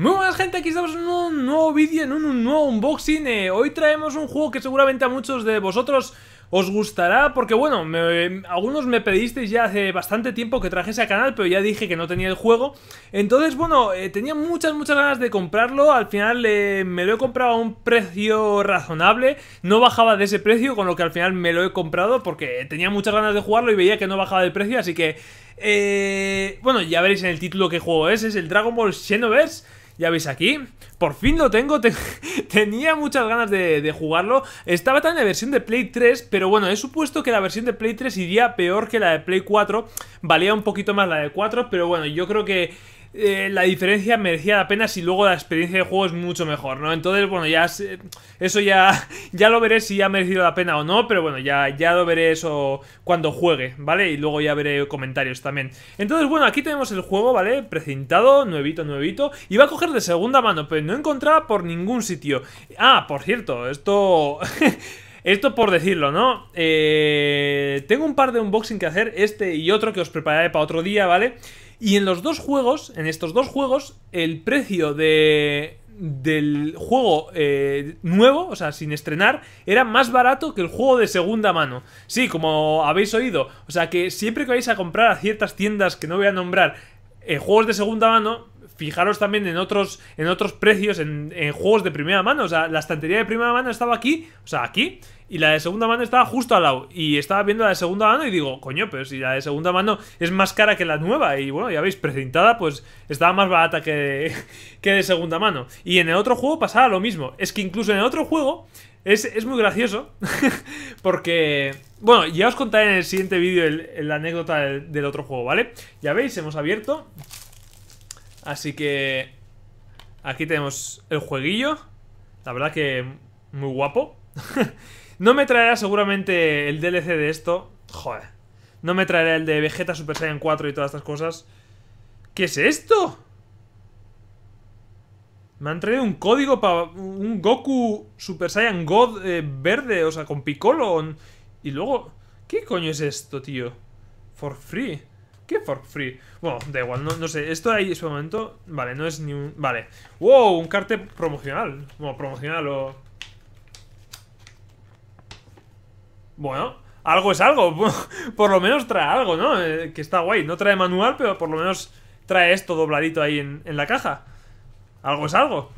Muy buenas gente, aquí estamos en un nuevo vídeo, en un, nuevo unboxing eh, Hoy traemos un juego que seguramente a muchos de vosotros os gustará Porque bueno, algunos me pedisteis ya hace bastante tiempo que trajese a canal Pero ya dije que no tenía el juego Entonces bueno, eh, tenía muchas muchas ganas de comprarlo Al final eh, me lo he comprado a un precio razonable No bajaba de ese precio, con lo que al final me lo he comprado Porque tenía muchas ganas de jugarlo y veía que no bajaba de precio Así que, bueno, ya veréis en el título qué juego es Es el Dragon Ball Xenoverse ya veis aquí Por fin lo tengo, tenía muchas ganas de, jugarlo Estaba también la versión de Play 3, pero bueno, he supuesto que la versión de Play 3 iría peor que la de Play 4 Valía un poquito más la de 4, pero bueno, yo creo que eh, la diferencia merecía la pena si luego la experiencia de juego es mucho mejor, ¿no? Entonces, bueno, ya eso ya, ya lo veré si ha merecido la pena o no, pero bueno, ya, ya lo veré eso cuando juegue, ¿vale? Y luego ya veré comentarios también. Entonces, bueno, aquí tenemos el juego, ¿vale? Precintado, nuevito, nuevito. Iba a coger de segunda mano, pero no encontraba por ningún sitio. Ah, por cierto, esto... Esto por decirlo, ¿no? Eh, tengo un par de unboxing que hacer, este y otro que os prepararé para otro día, ¿vale? Y en los dos juegos, en estos dos juegos, el precio de, del juego eh, nuevo, o sea, sin estrenar, era más barato que el juego de segunda mano. Sí, como habéis oído, o sea que siempre que vais a comprar a ciertas tiendas que no voy a nombrar eh, juegos de segunda mano, fijaros también en otros, en otros precios en, juegos de primera mano. O sea, la estantería de primera mano estaba aquí, o sea, aquí, y la de segunda mano estaba justo al lado. Y estaba viendo la de segunda mano y digo, coño, pero si la de segunda mano es más cara que la nueva. Y bueno, ya veis, presentada pues estaba más barata que de, que de segunda mano. Y en el otro juego pasaba lo mismo. Es que incluso en el otro juego es, muy gracioso porque, bueno, ya os contaré en el siguiente vídeo la anécdota del, otro juego, ¿vale? Ya veis, hemos abierto Así que aquí tenemos el jueguillo. La verdad que muy guapo. no me traerá seguramente el DLC de esto. Joder. No me traerá el de Vegeta Super Saiyan 4 y todas estas cosas. ¿Qué es esto? Me han traído un código para un Goku Super Saiyan God eh, verde, o sea, con picolo Y luego... ¿Qué coño es esto, tío? For free. ¿Qué for free? Bueno, da igual, no, sé. Esto ahí, es un momento... Vale, no es ni un... Vale. ¡Wow! Un cartel promocional. Bueno, promocional o... Bueno, algo es algo. por lo menos trae algo, ¿no? Eh, que está guay. No trae manual, pero por lo menos trae esto dobladito ahí en, la caja. Algo es algo.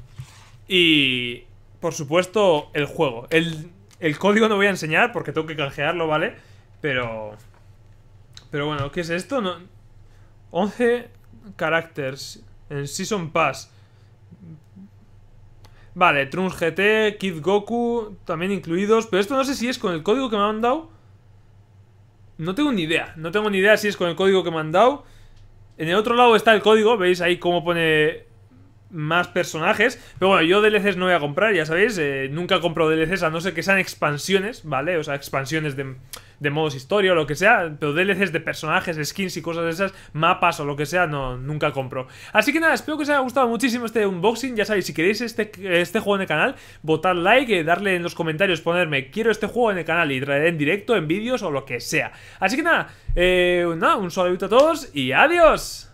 Y... Por supuesto, el juego. El, el código no voy a enseñar porque tengo que canjearlo, ¿vale? Pero... Pero bueno, ¿qué es esto? No... 11 caracteres en Season Pass. Vale, Trunks GT, Kid Goku, también incluidos. Pero esto no sé si es con el código que me han dado. No tengo ni idea. No tengo ni idea si es con el código que me han dado. En el otro lado está el código. ¿Veis ahí cómo pone más personajes. Pero bueno, yo DLCs no voy a comprar, ya sabéis. Eh, nunca compro DLCs a no ser que sean expansiones, ¿vale? O sea, expansiones de de modos historia o lo que sea, pero DLCs de personajes, skins y cosas de esas, mapas o lo que sea, no, nunca compro. Así que nada, espero que os haya gustado muchísimo este unboxing, ya sabéis, si queréis este, este juego en el canal, votad like, eh, darle en los comentarios, ponerme quiero este juego en el canal y traeré en directo, en vídeos o lo que sea. Así que nada, eh, nada un saludo a todos y adiós.